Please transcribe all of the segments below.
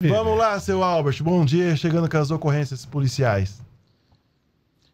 Vamos lá, seu Albert. Bom dia, chegando com as ocorrências policiais.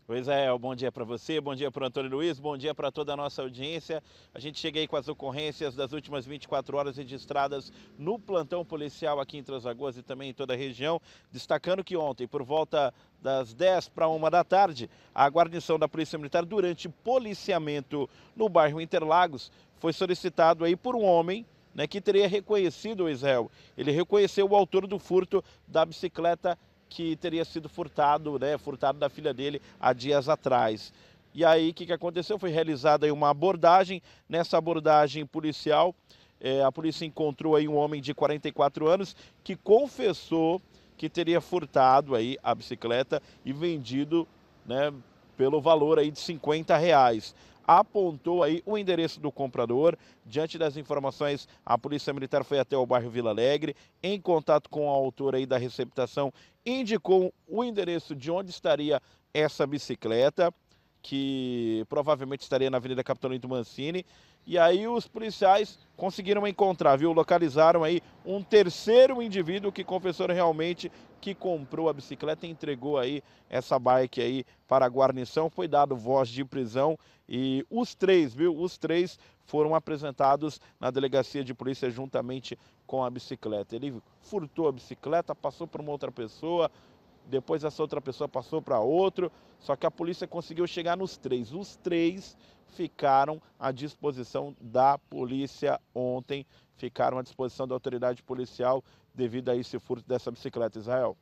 Pois é, bom dia para você, bom dia para o Antônio Luiz, bom dia para toda a nossa audiência. A gente chega aí com as ocorrências das últimas 24 horas registradas no plantão policial aqui em Transagoas e também em toda a região, destacando que ontem, por volta das 10 para 1 da tarde, a guarnição da Polícia Militar, durante policiamento no bairro Interlagos, foi solicitado aí por um homem né, que teria reconhecido o Israel. Ele reconheceu o autor do furto da bicicleta que teria sido furtado, né, furtado da filha dele há dias atrás. E aí o que, que aconteceu? Foi realizada uma abordagem, nessa abordagem policial, eh, a polícia encontrou aí um homem de 44 anos que confessou que teria furtado aí a bicicleta e vendido né, pelo valor aí de 50 reais apontou aí o endereço do comprador. Diante das informações, a Polícia Militar foi até o bairro Vila Alegre, em contato com a autora aí da receptação, indicou o endereço de onde estaria essa bicicleta, que provavelmente estaria na Avenida Capitão Lito Mancini. E aí os policiais conseguiram encontrar, viu? Localizaram aí um terceiro indivíduo que confessou realmente que comprou a bicicleta e entregou aí essa bike aí para a guarnição. Foi dado voz de prisão e os três, viu? Os três foram apresentados na delegacia de polícia juntamente com a bicicleta. Ele furtou a bicicleta, passou para uma outra pessoa, depois essa outra pessoa passou para outro, só que a polícia conseguiu chegar nos três. Os três ficaram à disposição da polícia ontem, ficaram à disposição da autoridade policial devido a esse furto dessa bicicleta, Israel.